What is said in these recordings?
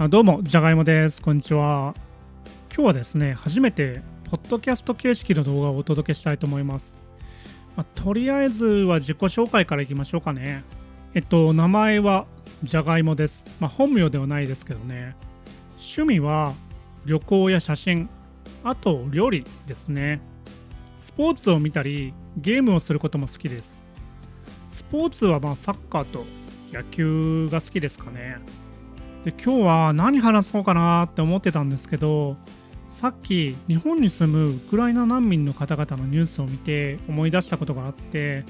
あどうも、じゃがいもです。こんにちは。今日はですね、初めて、ポッドキャスト形式の動画をお届けしたいと思います。まあ、とりあえずは自己紹介からいきましょうかね。えっと、名前は、じゃがいもです。まあ、本名ではないですけどね。趣味は、旅行や写真、あと料理ですね。スポーツを見たり、ゲームをすることも好きです。スポーツはまあサッカーと野球が好きですかね。で今日は何話そうかなって思ってたんですけどさっき日本に住むウクライナ難民の方々のニュースを見て思い出したことがあって、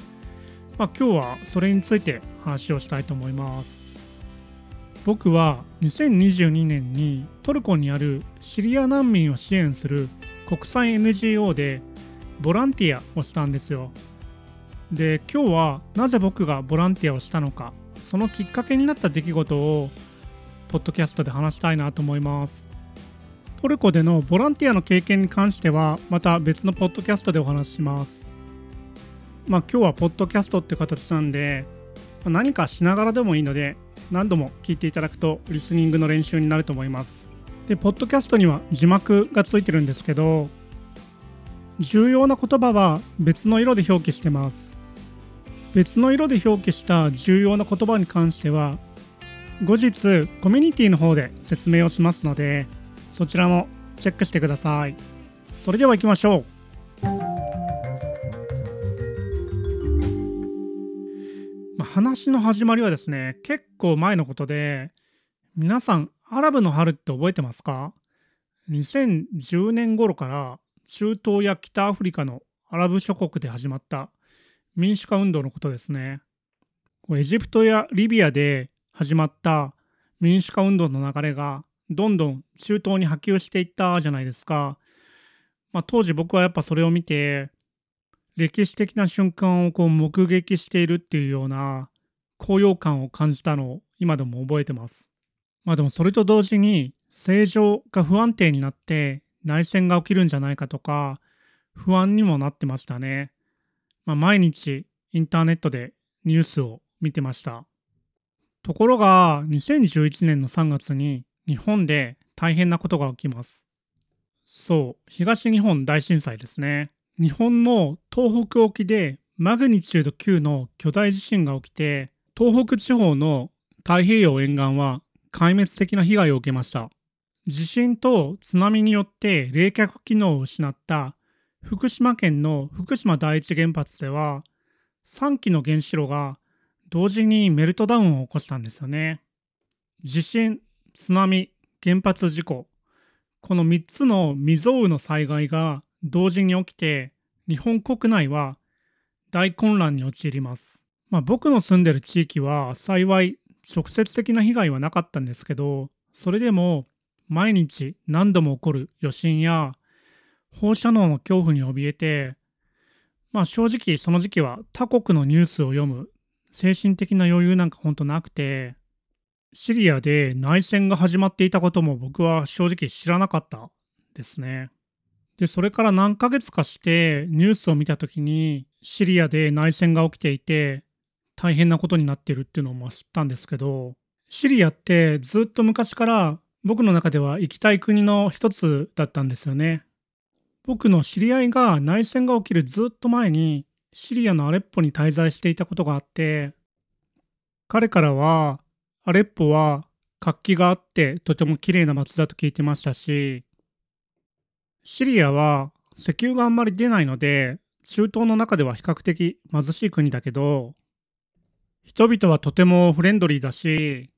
まあ、今日はそれについて話をしたいと思います僕は2022年にトルコにあるシリア難民を支援する国際 NGO でボランティアをしたんですよで今日はなぜ僕がボランティアをしたのかそのきっかけになった出来事をポッドキャストで話したいなと思いますトルコでのボランティアの経験に関してはまた別のポッドキャストでお話ししますまあ今日はポッドキャストって形なんで何かしながらでもいいので何度も聞いていただくとリスニングの練習になると思いますでポッドキャストには字幕がついてるんですけど重要な言葉は別の色で表記してます別の色で表記した重要な言葉に関しては後日コミュニティの方で説明をしますのでそちらもチェックしてくださいそれでは行きましょうまあ、話の始まりはですね結構前のことで皆さんアラブの春って覚えてますか2010年頃から中東や北アフリカのアラブ諸国で始まった民主化運動のことですねエジプトやリビアで始まった民主化運動の流れがどんどん中東に波及していったじゃないですか。まあ、当時僕はやっぱそれを見て歴史的な瞬間をこう目撃しているっていうような高揚感を感じたのを今でも覚えてます。まあでもそれと同時に政情が不安定になって内戦が起きるんじゃないかとか不安にもなってましたね。まあ、毎日インターネットでニュースを見てました。ところが2011年の3月に日本で大変なことが起きます。そう、東日本大震災ですね。日本の東北沖でマグニチュード9の巨大地震が起きて、東北地方の太平洋沿岸は壊滅的な被害を受けました。地震と津波によって冷却機能を失った福島県の福島第一原発では3基の原子炉が同時にメルトダウンを起こしたんですよね。地震、津波、原発事故、この3つの未曾有の災害が同時に起きて、日本国内は大混乱に陥ります。まあ、僕の住んでる地域は幸い直接的な被害はなかったんですけど、それでも毎日何度も起こる余震や放射能の恐怖に怯えて、まあ正直その時期は他国のニュースを読む精神的な余裕なんかほんとなくて、シリアで内戦が始まっていたことも僕は正直知らなかったですね。で、それから何ヶ月かしてニュースを見た時にシリアで内戦が起きていて大変なことになってるっていうのを知ったんですけど、シリアってずっと昔から僕の中では行きたい国の一つだったんですよね。僕の知り合いが内戦が起きるずっと前にシリアのアレッポに滞在していたことがあって、彼からは、アレッポは活気があってとても綺麗な街だと聞いてましたし、シリアは石油があんまり出ないので、中東の中では比較的貧しい国だけど、人々はとてもフレンドリーだし、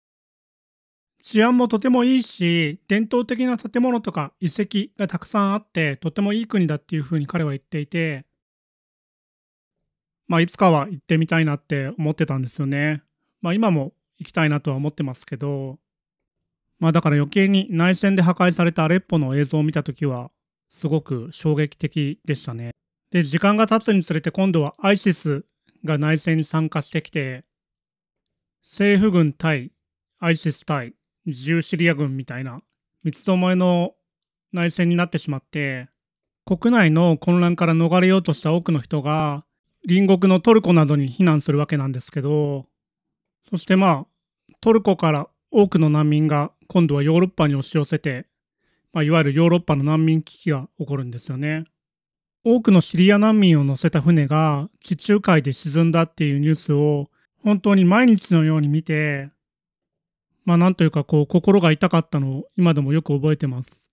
治安もとてもいいし、伝統的な建物とか遺跡がたくさんあって、とてもいい国だっていうふうに彼は言っていて、まあ、いつかは行ってみたいなって思ってたんですよね。まあ、今も行きたいなとは思ってますけど、まあ、だから余計に内戦で破壊されたアレッポの映像を見た時は、すごく衝撃的でしたね。で、時間が経つにつれて今度は ISIS が内戦に参加してきて、政府軍対 ISIS 対自由シリア軍みたいな三つどもえの内戦になってしまって、国内の混乱から逃れようとした多くの人が隣国のトルコなどに避難するわけなんですけど、そしてまあ、トルコから多くの難民が今度はヨーロッパに押し寄せて、まあ、いわゆるヨーロッパの難民危機が起こるんですよね。多くのシリア難民を乗せた船が地中海で沈んだっていうニュースを本当に毎日のように見て、まあなんというかこう心が痛かったのを今でもよく覚えてます。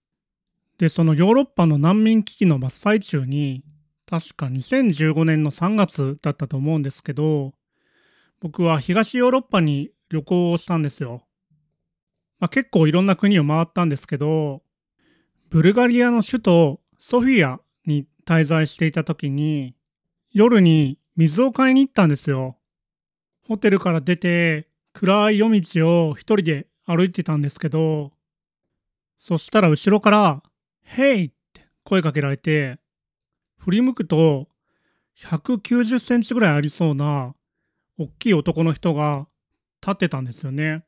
で、そのヨーロッパの難民危機の真っ最中に確か2015年の3月だったと思うんですけど、僕は東ヨーロッパに旅行をしたんですよ。まあ、結構いろんな国を回ったんですけど、ブルガリアの首都ソフィアに滞在していた時に、夜に水を買いに行ったんですよ。ホテルから出て暗い夜道を一人で歩いてたんですけど、そしたら後ろから、ヘイって声かけられて、振り向くと、190センチぐらいありそうな、大きい男の人が立ってたんですよね。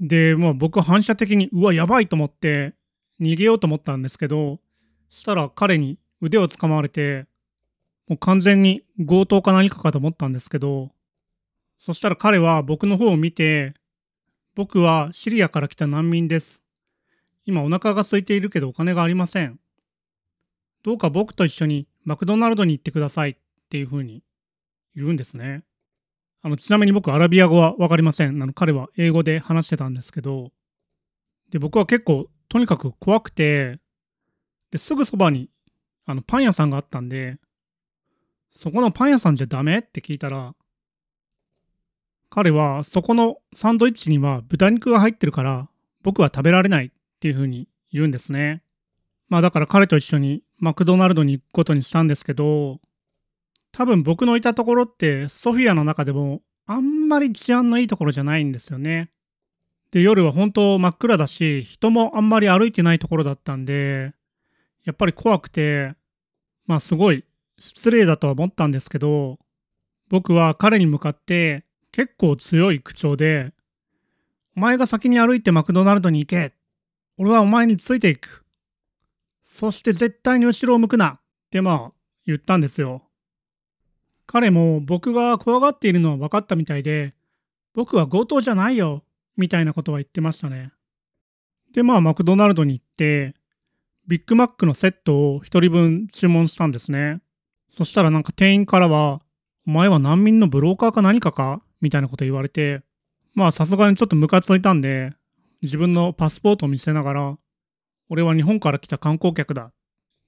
で、まあ僕反射的に、うわ、やばいと思って、逃げようと思ったんですけど、したら彼に腕を掴まれて、もう完全に強盗か何かかと思ったんですけど、そしたら彼は僕の方を見て、僕はシリアから来た難民です。今お腹が空いているけどお金がありません。どうか僕と一緒にマクドナルドに行ってくださいっていうふうに言うんですね。あの、ちなみに僕、アラビア語はわかりません。あの、彼は英語で話してたんですけど、で、僕は結構、とにかく怖くて、で、すぐそばに、あの、パン屋さんがあったんで、そこのパン屋さんじゃダメって聞いたら、彼は、そこのサンドイッチには豚肉が入ってるから、僕は食べられないっていうふうに言うんですね。まあだから彼と一緒にマクドナルドに行くことにしたんですけど、多分僕のいたところってソフィアの中でもあんまり治安のいいところじゃないんですよね。で、夜は本当真っ暗だし、人もあんまり歩いてないところだったんで、やっぱり怖くて、まあすごい失礼だとは思ったんですけど、僕は彼に向かって結構強い口調で、お前が先に歩いてマクドナルドに行け。俺はお前についていく。そして絶対に後ろを向くなってまあ言ったんですよ。彼も僕が怖がっているのは分かったみたいで、僕は強盗じゃないよみたいなことは言ってましたね。でまあマクドナルドに行って、ビッグマックのセットを一人分注文したんですね。そしたらなんか店員からは、お前は難民のブローカーか何かかみたいなこと言われて、まあさすがにちょっとムカついたんで、自分のパスポートを見せながら、俺は日本から来た観光客だ。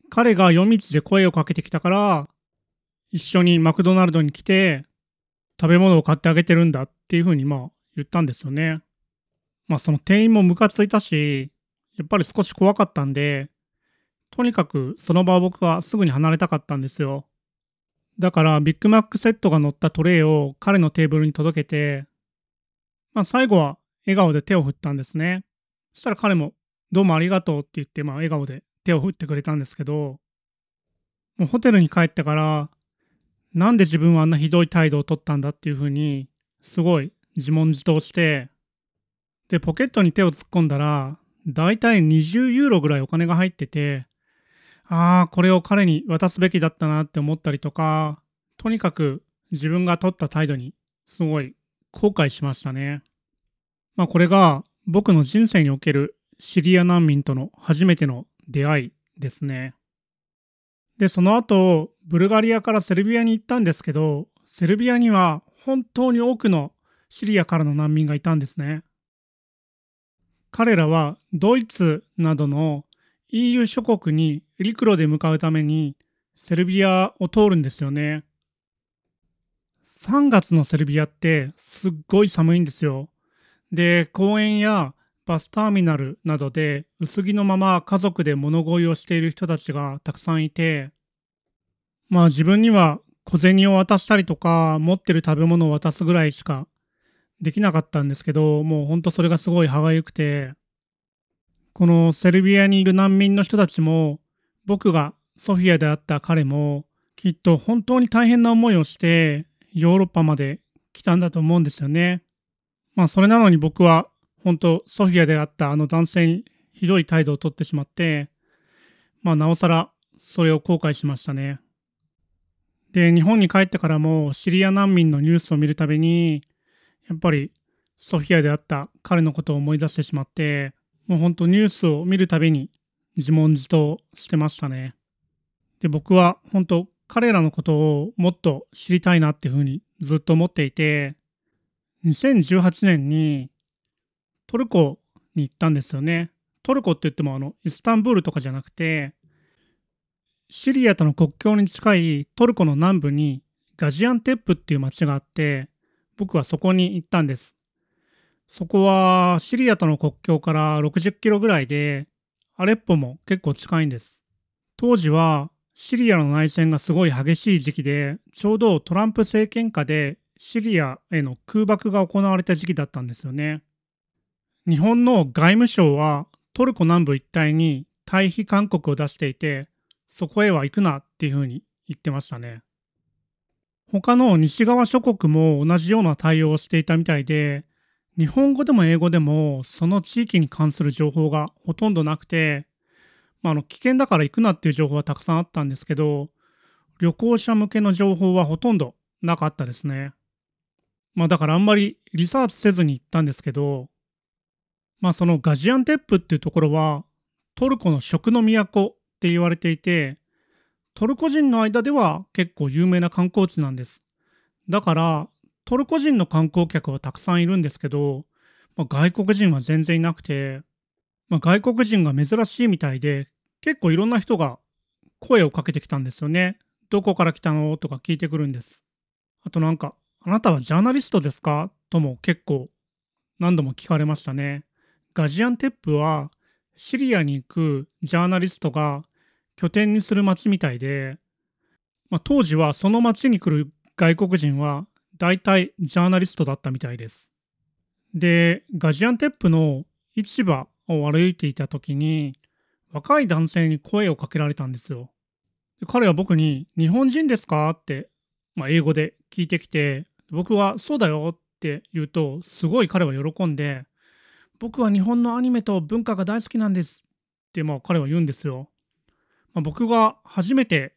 彼が夜道で声をかけてきたから、一緒にマクドナルドに来て、食べ物を買ってあげてるんだっていうふうにまあ言ったんですよね。まあその店員もムカついたし、やっぱり少し怖かったんで、とにかくその場を僕はすぐに離れたかったんですよ。だからビッグマックセットが乗ったトレイを彼のテーブルに届けて、まあ最後は笑顔で手を振ったんですね。そしたら彼もどうもありがとうって言って、まあ、笑顔で手を振ってくれたんですけど、もうホテルに帰ってから、なんで自分はあんなひどい態度を取ったんだっていうふうに、すごい自問自答して、で、ポケットに手を突っ込んだら、だいたい20ユーロぐらいお金が入ってて、ああ、これを彼に渡すべきだったなって思ったりとか、とにかく自分が取った態度に、すごい後悔しましたね。まあこれが僕の人生におけるシリア難民との初めての出会いですね。で、その後、ブルガリアからセルビアに行ったんですけど、セルビアには本当に多くのシリアからの難民がいたんですね。彼らはドイツなどの EU 諸国に陸路で向かうためにセルビアを通るんですよね。3月のセルビアってすっごい寒いんですよ。で、公園やバスターミナルなどで薄着のまま家族で物乞いをしている人たちがたくさんいて、まあ自分には小銭を渡したりとか持ってる食べ物を渡すぐらいしかできなかったんですけど、もうほんとそれがすごい歯がゆくて、このセルビアにいる難民の人たちも、僕がソフィアであった彼も、きっと本当に大変な思いをしてヨーロッパまで来たんだと思うんですよね。まあそれなのに僕は本当ソフィアであったあの男性にひどい態度をとってしまって、まあ、なおさらそれを後悔しましたね。で、日本に帰ってからもシリア難民のニュースを見るたびに、やっぱりソフィアであった彼のことを思い出してしまって、もうほんとニュースを見るたびに自問自答してましたね。で、僕は本当彼らのことをもっと知りたいなっていうふうにずっと思っていて、2018年にトルコに行ったんですよね。トルコって言ってもあのイスタンブールとかじゃなくてシリアとの国境に近いトルコの南部にガジアンテップっていう町があって僕はそこに行ったんです。そこはシリアとの国境から60キロぐらいでアレッポも結構近いんです。当時はシリアの内戦がすごい激しい時期でちょうどトランプ政権下でシリアへの空爆が行われた時期だったんですよね。日本の外務省はトルコ南部一帯に退避勧告を出していて、そこへは行くなっていうふうに言ってましたね。他の西側諸国も同じような対応をしていたみたいで、日本語でも英語でもその地域に関する情報がほとんどなくて、まあ、あの危険だから行くなっていう情報はたくさんあったんですけど、旅行者向けの情報はほとんどなかったですね。まあだからあんまりリサーチせずに行ったんですけど、まあそのガジアンテップっていうところはトルコの食の都って言われていてトルコ人の間では結構有名な観光地なんです。だからトルコ人の観光客はたくさんいるんですけど、まあ、外国人は全然いなくて、まあ、外国人が珍しいみたいで結構いろんな人が声をかけてきたんですよね。どこから来たのとか聞いてくるんです。あとなんか、あなたはジャーナリストですかとも結構何度も聞かれましたね。ガジアンテップはシリアに行くジャーナリストが拠点にする街みたいで、まあ、当時はその街に来る外国人は大体ジャーナリストだったみたいです。で、ガジアンテップの市場を歩いていた時に若い男性に声をかけられたんですよ。彼は僕に「日本人ですか?」って、まあ、英語で聞いてきて僕は「そうだよ」って言うとすごい彼は喜んで僕は日本のアニメと文化が大好きなんですってまあ彼は言うんですよ。まあ、僕が初めて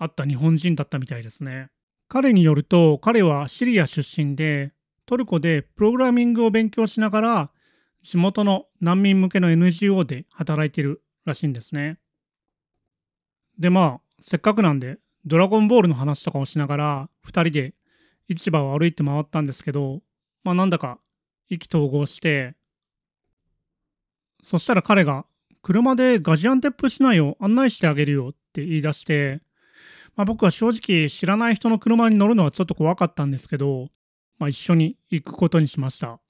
会った日本人だったみたいですね。彼によると彼はシリア出身でトルコでプログラミングを勉強しながら地元の難民向けの NGO で働いてるらしいんですね。でまあせっかくなんでドラゴンボールの話とかをしながら2人で市場を歩いて回ったんですけどまあなんだか意気投合してそしたら彼が、車でガジアンテップ市内を案内してあげるよって言い出して、まあ、僕は正直知らない人の車に乗るのはちょっと怖かったんですけど、まあ、一緒に行くことにしました。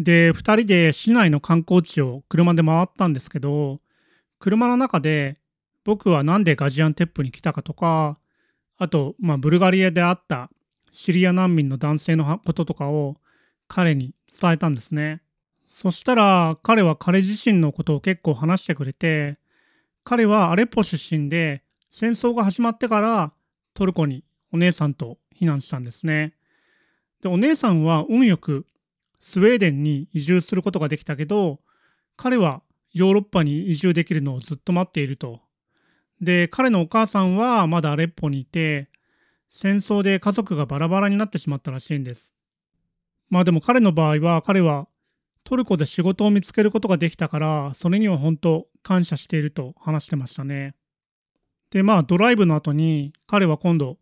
で、2人で市内の観光地を車で回ったんですけど、車の中で僕はなんでガジアンテップに来たかとか、あと、まあ、ブルガリアで会ったシリア難民の男性のこととかを彼に伝えたんですね。そしたら彼は彼自身のことを結構話してくれて、彼はアレッポ出身で戦争が始まってからトルコにお姉さんと避難したんですね。で、お姉さんは運よくスウェーデンに移住することができたけど、彼はヨーロッパに移住できるのをずっと待っていると。で、彼のお母さんはまだアレッポにいて、戦争で家族がバラバラになってしまったらしいんです。まあでも彼の場合は彼はトルコで仕事を見つけることができたから、それには本当感謝していると話してましたね。で、まあドライブの後に彼は今度、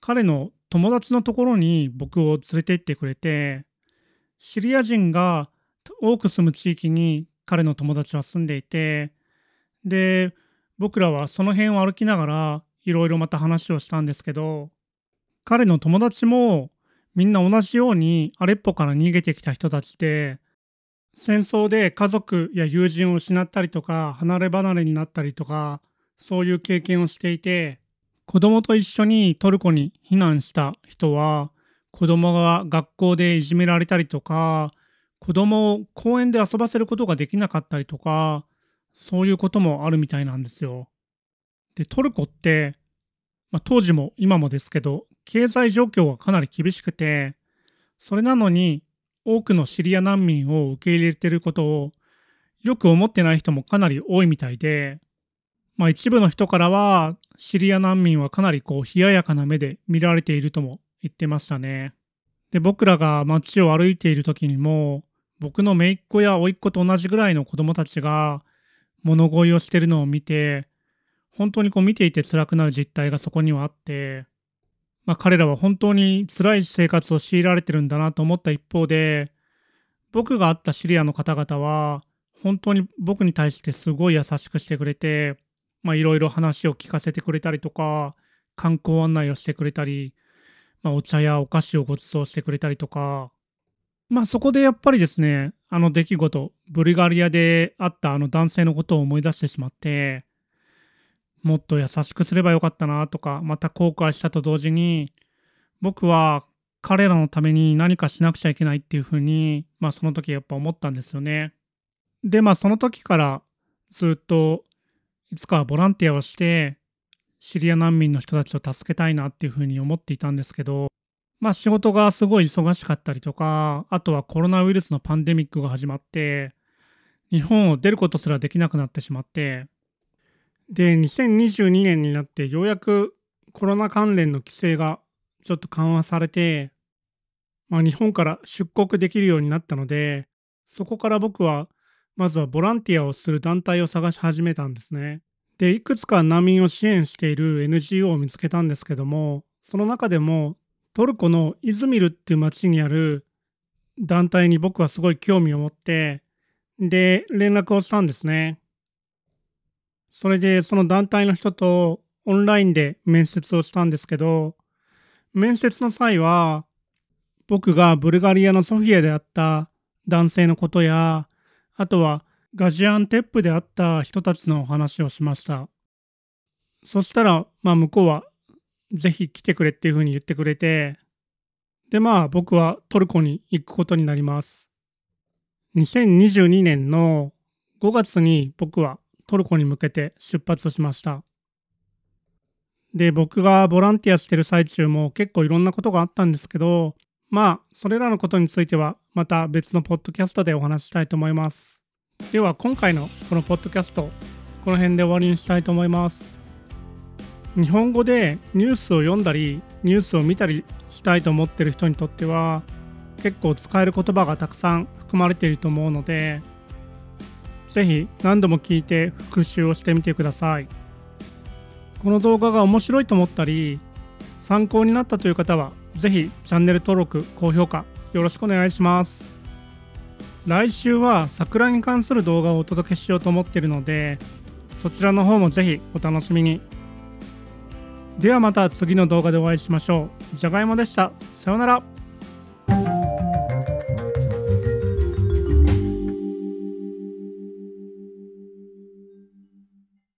彼の友達のところに僕を連れて行ってくれて、シリア人が多く住む地域に彼の友達は住んでいて、で、僕らはその辺を歩きながらいろいろまた話をしたんですけど、彼の友達もみんな同じようにアレッポから逃げてきた人たちで、戦争で家族や友人を失ったりとか離れ離れになったりとかそういう経験をしていて子供と一緒にトルコに避難した人は子供が学校でいじめられたりとか子供を公園で遊ばせることができなかったりとかそういうこともあるみたいなんですよ。でトルコって、まあ、当時も今もですけど経済状況がかなり厳しくてそれなのに多くのシリア難民を受け入れてることをよく思ってない人もかなり多いみたいで、まあ一部の人からはシリア難民はかなりこう冷ややかな目で見られているとも言ってましたね。で、僕らが街を歩いている時にも、僕の姪っ子や甥っ子と同じぐらいの子供たちが物乞いをしてるのを見て、本当にこう見ていて辛くなる実態がそこにはあって、まあ、彼らは本当に辛い生活を強いられてるんだなと思った一方で僕が会ったシリアの方々は本当に僕に対してすごい優しくしてくれていろいろ話を聞かせてくれたりとか観光案内をしてくれたり、まあ、お茶やお菓子をご馳走してくれたりとか、まあ、そこでやっぱりですねあの出来事ブルガリアであったあの男性のことを思い出してしまってもっと優しくすればよかったなとか、また後悔したと同時に、僕は彼らのために何かしなくちゃいけないっていうふうに、まあその時やっぱ思ったんですよね。で、まあその時からずっといつかはボランティアをして、シリア難民の人たちを助けたいなっていうふうに思っていたんですけど、まあ仕事がすごい忙しかったりとか、あとはコロナウイルスのパンデミックが始まって、日本を出ることすらできなくなってしまって、で、2022年になってようやくコロナ関連の規制がちょっと緩和されて、まあ、日本から出国できるようになったので、そこから僕はまずはボランティアをする団体を探し始めたんですね。で、いくつか難民を支援している NGO を見つけたんですけども、その中でもトルコのイズミルっていう町にある団体に僕はすごい興味を持って、で、連絡をしたんですね。それでその団体の人とオンラインで面接をしたんですけど、面接の際は、僕がブルガリアのソフィアであった男性のことや、あとはガジアンテップであった人たちのお話をしました。そしたら、まあ向こうは、ぜひ来てくれっていうふうに言ってくれて、でまあ僕はトルコに行くことになります。2022年の5月に僕はトルコに向けて出発しました。で、僕がボランティアしてる最中も結構いろんなことがあったんですけど、まあ、それらのことについてはまた別のポッドキャストでお話したいと思います。では今回のこのポッドキャスト、この辺で終わりにしたいと思います。日本語でニュースを読んだり、ニュースを見たりしたいと思ってる人にとっては、結構使える言葉がたくさん含まれていると思うので、ぜひ何度も聞いて復習をしてみてください。この動画が面白いと思ったり、参考になったという方は、ぜひチャンネル登録、高評価よろしくお願いします。来週は桜に関する動画をお届けしようと思っているので、そちらの方もぜひお楽しみに。ではまた次の動画でお会いしましょう。じゃがいもでした。さようなら。